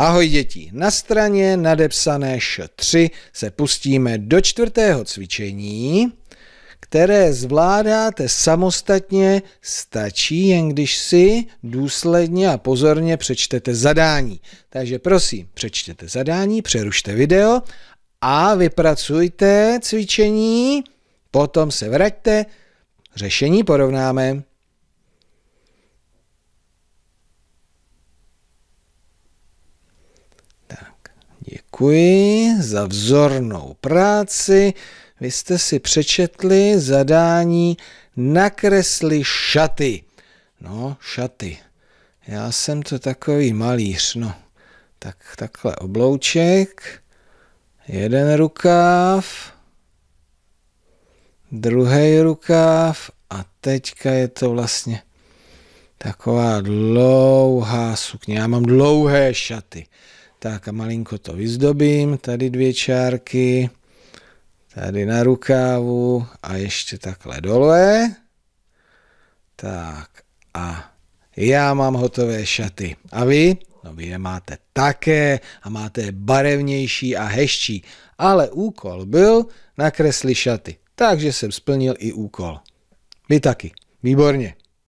Ahoj děti, na straně nadepsané Š3 se pustíme do čtvrtého cvičení, které zvládáte samostatně, stačí jen když si důsledně a pozorně přečtete zadání. Takže prosím, přečtěte zadání, přerušte video a vypracujte cvičení, potom se vraťte, řešení porovnáme. děkuji za vzornou práci. Vy jste si přečetli zadání nakresli šaty. No, šaty. Já jsem to takový malíř, no. Tak takhle oblouček, jeden rukáv, druhý rukáv a teďka je to vlastně taková dlouhá sukně. Já mám dlouhé šaty. Tak a malinko to vyzdobím, tady dvě čárky, tady na rukávu a ještě takhle dole. Tak a já mám hotové šaty. A vy? No vy je máte také a máte je barevnější a hezčí. Ale úkol byl nakresli šaty. Takže jsem splnil i úkol. Vy taky. Výborně.